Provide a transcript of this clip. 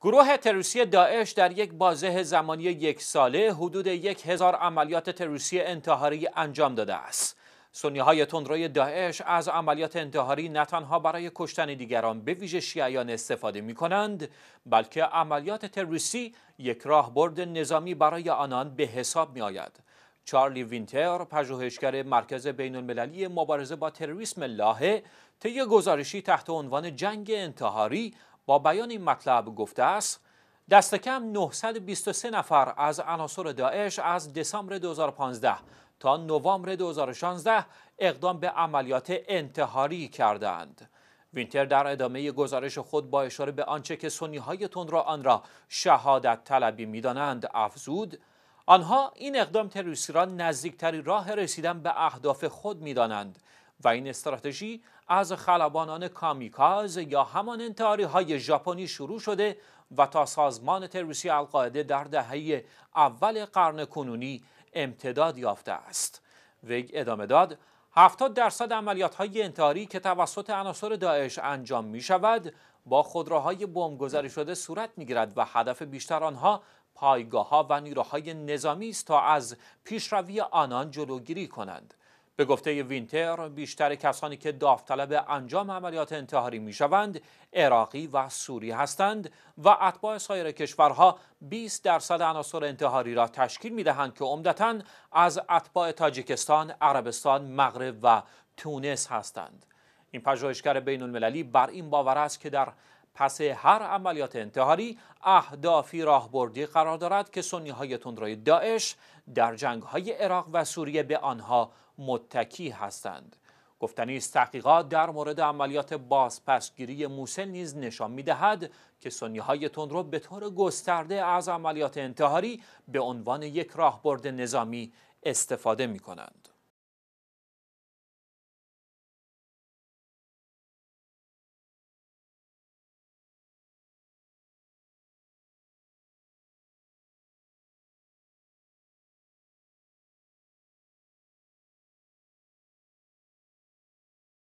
گروه تروریستی داعش در یک بازه زمانی یک ساله حدود یک هزار عملیات تروریستی انتحاری انجام داده است. سنی های تندروی داعش از عملیات انتحاری نه تنها برای کشتن دیگران به ویژه شیعیان استفاده می کنند بلکه عملیات تروریستی یک راهبرد نظامی برای آنان به حساب می آید. چارلی وینتر پژوهشگر مرکز بین المللی مبارزه با تروریسم لاهه طی گزارشی تحت عنوان جنگ انتحاری با بیان این مطلب گفته است دست کم 923 نفر از عناصر داعش از دسامبر 2015 تا نوامبر 2016 اقدام به عملیات انتحاری کردند. وینتر در ادامه گزارش خود با اشاره به آنچه که های تند را آن را شهادت طلبی دانند افزود آنها این اقدام تروریستی را نزدیکترین راه رسیدن به اهداف خود می دانند، و این استراتژی از خلبانان کامیکاز یا همان انتحاری های ژاپنی شروع شده و تا سازمان تروریستی القاعده در دهه اول قرن کنونی امتداد یافته است وی ادامه داد 70 درصد عملیات های انتحاری که توسط عناصر داعش انجام می شود با خودروهای بمبگذاری شده صورت می گیرد و هدف بیشتر آنها پایگاه ها و نیروهای نظامی است تا از پیشروی آنان جلوگیری کنند به گفته وینتر بیشتر کسانی که داوطلب انجام عملیات انتحاری می شوند عراقی و سوری هستند و اتباع سایر کشورها 20 درصد عناصر انتحاری را تشکیل می دهند که عمدتا از اتباع تاجیکستان، عربستان، مغرب و تونس هستند. این پژوهشگر بین المللی بر این باور است که در پس هر عملیات انتحاری اهدافی راهبردی قرار دارد که سنی های تندروی داعش در جنگ های عراق و سوریه به آنها متکی هستند گفتنی است تحقیقات در مورد عملیات بازپسگیری موسل نیز نشان دهد که سنی های تندرو به طور گسترده از عملیات انتحاری به عنوان یک راهبرد نظامی استفاده می کنند.